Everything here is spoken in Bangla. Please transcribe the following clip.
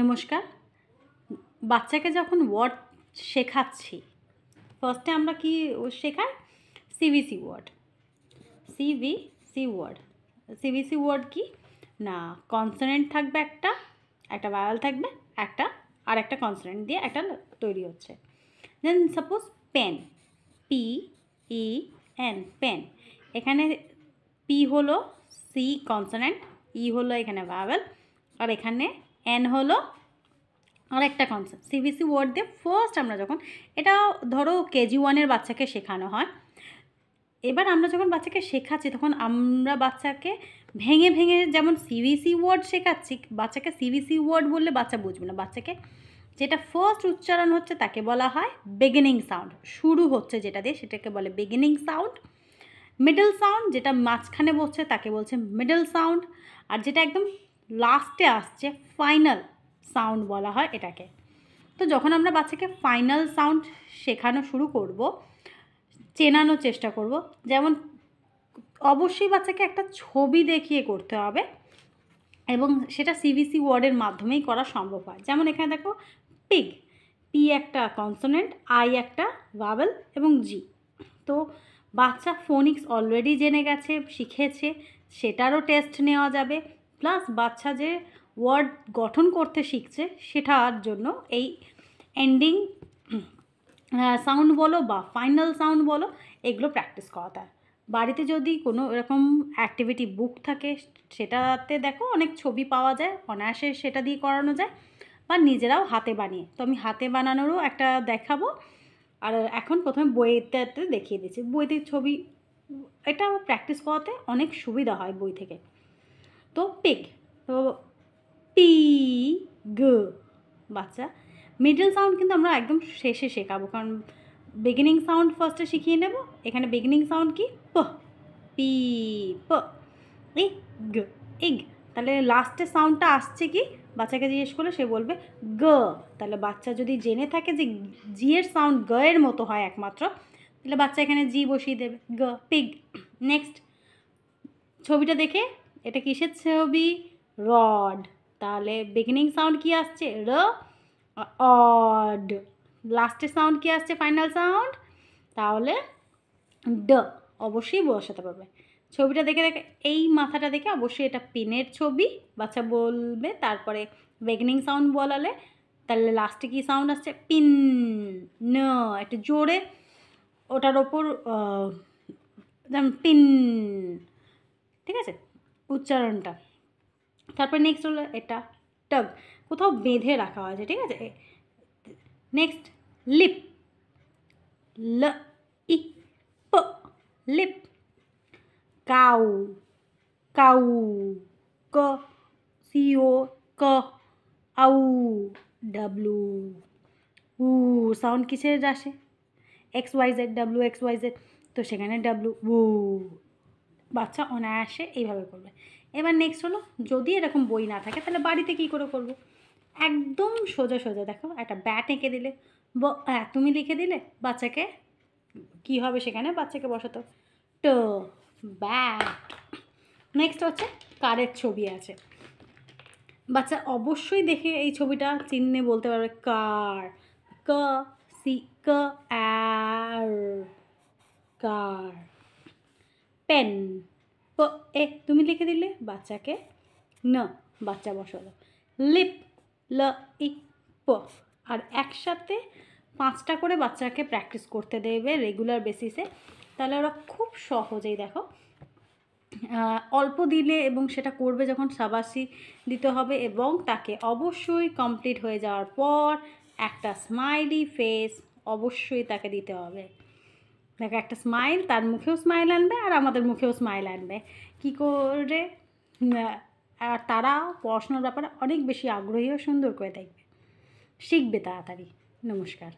নমস্কার বাচ্চাকে যখন ওয়ার্ড শেখাচ্ছি ফার্স্টে আমরা কি শেখাই CBC word CBC word CBC word কি না কনসেন্ট থাকবে একটা একটা ভায়াল থাকবে একটা আর একটা কনসেন্ট দিয়ে একটা তৈরি হচ্ছে then suppose pen P E N pen এখানে পি হলো সি কনসেন্ট ই হলো এখানে ভায়াল আর এখানে এন হলো আরেকটা কনসেপ্ট সিবিসি ওয়ার্ড দিয়ে ফার্স্ট আমরা যখন এটা ধরো কেজি ওয়ানের বাচ্চাকে শেখানো হয় এবার আমরা যখন বাচ্চাকে শেখাচ্ছি তখন আমরা বাচ্চাকে ভেঙে ভেঙে যেমন সিবিসি ওয়ার্ড শেখাচ্ছি বাচ্চাকে সিবিসি ওয়ার্ড বললে বাচ্চা বুঝবে না বাচ্চাকে যেটা ফার্স্ট উচ্চারণ হচ্ছে তাকে বলা হয় বিগিনিং সাউন্ড শুরু হচ্ছে যেটা দিয়ে সেটাকে বলে বিগিনিং সাউন্ড মিডল সাউন্ড যেটা মাঝখানে বসছে তাকে বলছে মিডল সাউন্ড আর যেটা একদম লাস্টে আসছে ফাইনাল সাউন্ড বলা হয় এটাকে তো যখন আমরা বাচ্চাকে ফাইনাল সাউন্ড শেখানো শুরু করব চেনানোর চেষ্টা করব যেমন অবশ্যই বাচ্চাকে একটা ছবি দেখিয়ে করতে হবে এবং সেটা সিবিসি ওয়ার্ডের মাধ্যমেই করা সম্ভব হয় যেমন এখানে দেখো পিগ পি একটা কনসোনেন্ট আই একটা ভাবেল এবং জি তো বাচ্চা ফোনিক্স অলরেডি জেনে গেছে শিখেছে সেটারও টেস্ট নেওয়া যাবে প্লাস বাচ্চা যে ওয়ার্ড গঠন করতে শিখছে সেটার জন্য এই এন্ডিং সাউন্ড বলো বা ফাইনাল সাউন্ড বলো এগুলো প্র্যাকটিস করাতে হয় বাড়িতে যদি কোনো এরকম অ্যাক্টিভিটি বুক থাকে সেটাতে দেখো অনেক ছবি পাওয়া যায় অনায়াসে সেটা দিয়ে করানো যায় বা নিজেরাও হাতে বানিয়ে তো আমি হাতে বানানোরও একটা দেখাবো আর এখন প্রথমে বইতে দেখিয়ে দিচ্ছি বইতে ছবি এটা প্র্যাকটিস করাতে অনেক সুবিধা হয় বই থেকে তো পিগ পি গ বাচ্চা মিডল সাউন্ড কিন্তু আমরা একদম শেষে শেখাবো কারণ বিগিনিং সাউন্ড ফার্স্টে শিখিয়ে নেব এখানে বিগিনিং সাউন্ড কি প পি প ইগ গ তাহলে লাস্টের সাউন্ডটা আসছে কি বাচ্চাকে জিজ্ঞেস করলে সে বলবে গ তাহলে বাচ্চা যদি জেনে থাকে যে জি এর সাউন্ড গ এর মতো হয় একমাত্র তাহলে বাচ্চা এখানে জি বসিয়ে দেবে গ পিগ নেক্সট ছবিটা দেখে এটা কিসের ছবি রড তাহলে বিগিনিং সাউন্ড কি আসছে র অড লাস্টের সাউন্ড কি আসছে ফাইনাল সাউন্ড তাহলে ড অবশ্যই বসাতে পারবে ছবিটা দেখে দেখে এই মাথাটা দেখে অবশ্যই এটা পেনের ছবি বাচ্চা বলবে তারপরে বেগনিং সাউন্ড বলালে তাহলে লাস্টে কী সাউন্ড আসছে পিন ন একটু জোরে ওটার ওপর পিন ঠিক আছে উচ্চারণটা তারপর নেক্সট হলো এটা টগ কোথাও বেঁধে রাখা হয়েছে ঠিক আছে নেক্সট লিপ ল ই প লিপ কাউ কাউ ক সিও ক আউ ডাব্লু উ সাউন্ড কিসের আসে X Y Z W X Y Z তো সেখানে ডাব্লু উ বাচ্চা অনায়াসে এইভাবে করবে এবার নেক্সট হলো যদি এরকম বই না থাকে তাহলে বাড়িতে কী করে করবো একদম সোজা সোজা দেখো একটা ব্যাট এঁকে দিলে হ্যাঁ, তুমি লিখে দিলে বাচ্চাকে কি হবে সেখানে বাচ্চাকে বসাতো ট ব্যাট নেক্সট হচ্ছে কারের ছবি আছে বাচ্চা অবশ্যই দেখে এই ছবিটা চিহ্নে বলতে পারবে কার ক সি ক আর কার পেন প এ তুমি লিখে দিলে বাচ্চাকে ন বাচ্চা বসালো লিপ ল ই প আর একসাথে পাঁচটা করে বাচ্চাকে প্র্যাকটিস করতে দেবে রেগুলার বেসিসে তাহলে ওরা খুব সহজেই দেখো অল্প দিলে এবং সেটা করবে যখন সাবাসি দিতে হবে এবং তাকে অবশ্যই কমপ্লিট হয়ে যাওয়ার পর একটা স্মাইলি ফেস অবশ্যই তাকে দিতে হবে দেখো একটা স্মাইল তার মুখেও স্মাইল আনবে আর আমাদের মুখেও স্মাইল আনবে কি করে আর তারা পড়াশোনার ব্যাপারে অনেক বেশি আগ্রহী ও সুন্দর করে দেখবে শিখবে তাড়াতাড়ি নমস্কার